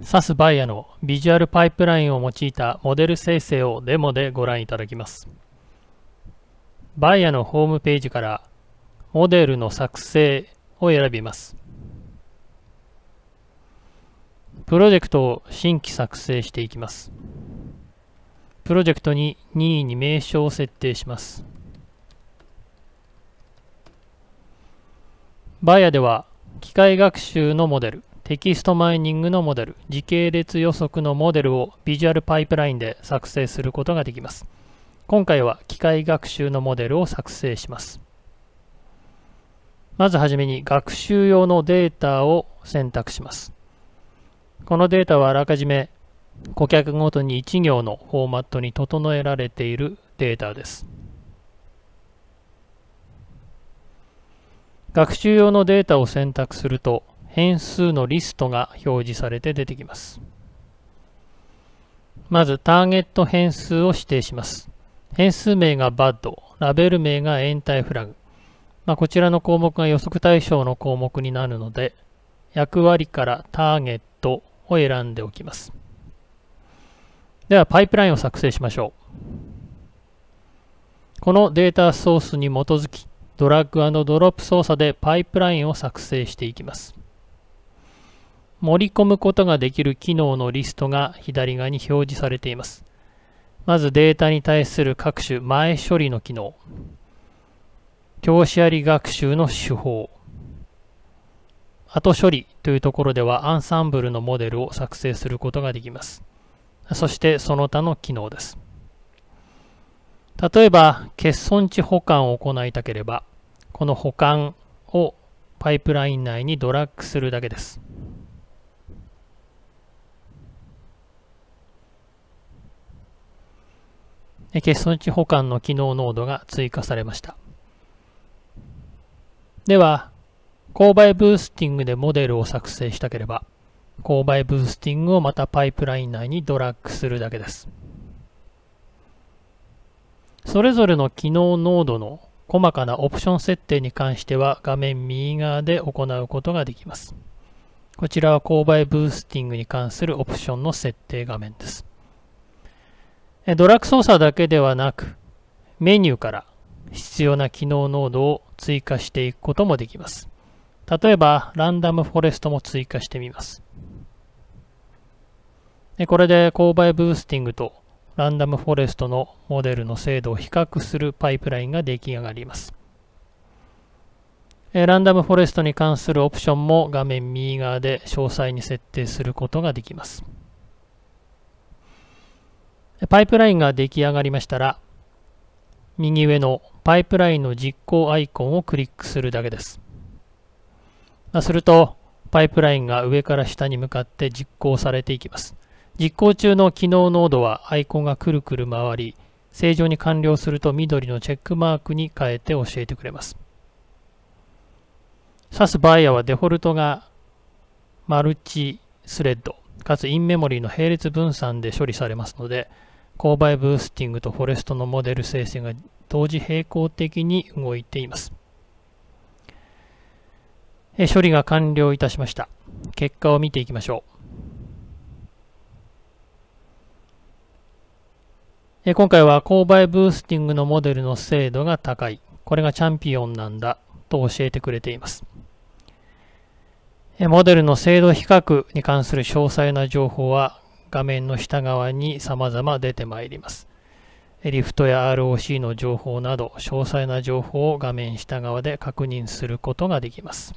SAS バイアのビジュアルパイプラインを用いたモデル生成をデモでご覧いただきます。バイアのホームページからモデルの作成を選びます。プロジェクトを新規作成していきます。プロジェクトに任意に名称を設定します。バイアでは機械学習のモデルテキストマイニングのモデル、時系列予測のモデルをビジュアルパイプラインで作成することができます。今回は機械学習のモデルを作成します。まずはじめに学習用のデータを選択します。このデータはあらかじめ顧客ごとに1行のフォーマットに整えられているデータです。学習用のデータを選択すると変数のリストが表示されて出てきます。まずターゲット変数を指定します。変数名がバッド、ラベル名が延滞フラグ。まあ、こちらの項目が予測対象の項目になるので、役割からターゲットを選んでおきます。では、パイプラインを作成しましょう。このデータソースに基づき、ドラッグドロップ操作でパイプラインを作成していきます。盛り込むことができる機能のリストが左側に表示されています。まずデータに対する各種前処理の機能、教師あり学習の手法、後処理というところではアンサンブルのモデルを作成することができます。そしてその他の機能です。例えば、欠損値保管を行いたければ、この保管をパイプライン内にドラッグするだけです。欠損値保管の機能濃度が追加されました。では、購買ブースティングでモデルを作成したければ、購買ブースティングをまたパイプライン内にドラッグするだけです。それぞれの機能濃度の細かなオプション設定に関しては画面右側で行うことができます。こちらは購買ブースティングに関するオプションの設定画面です。ドラッグ操作だけではなく、メニューから必要な機能濃度を追加していくこともできます。例えば、ランダムフォレストも追加してみます。でこれで勾配ブースティングとランダムフォレストのモデルの精度を比較するパイプラインが出来上がります。ランダムフォレストに関するオプションも画面右側で詳細に設定することができます。パイプラインが出来上がりましたら、右上のパイプラインの実行アイコンをクリックするだけです。ますると、パイプラインが上から下に向かって実行されていきます。実行中の機能濃度はアイコンがくるくる回り、正常に完了すると緑のチェックマークに変えて教えてくれます。s すバイアはデフォルトがマルチスレッド、かつインメモリーの並列分散で処理されますので、購買ブースティングとフォレストのモデル生成が同時並行的に動いています。処理が完了いたしました。結果を見ていきましょう。今回は勾配ブースティングのモデルの精度が高い。これがチャンピオンなんだと教えてくれています。モデルの精度比較に関する詳細な情報は画面の下側に様々出てまいります。リフトや ROC の情報など詳細な情報を画面下側で確認することができます。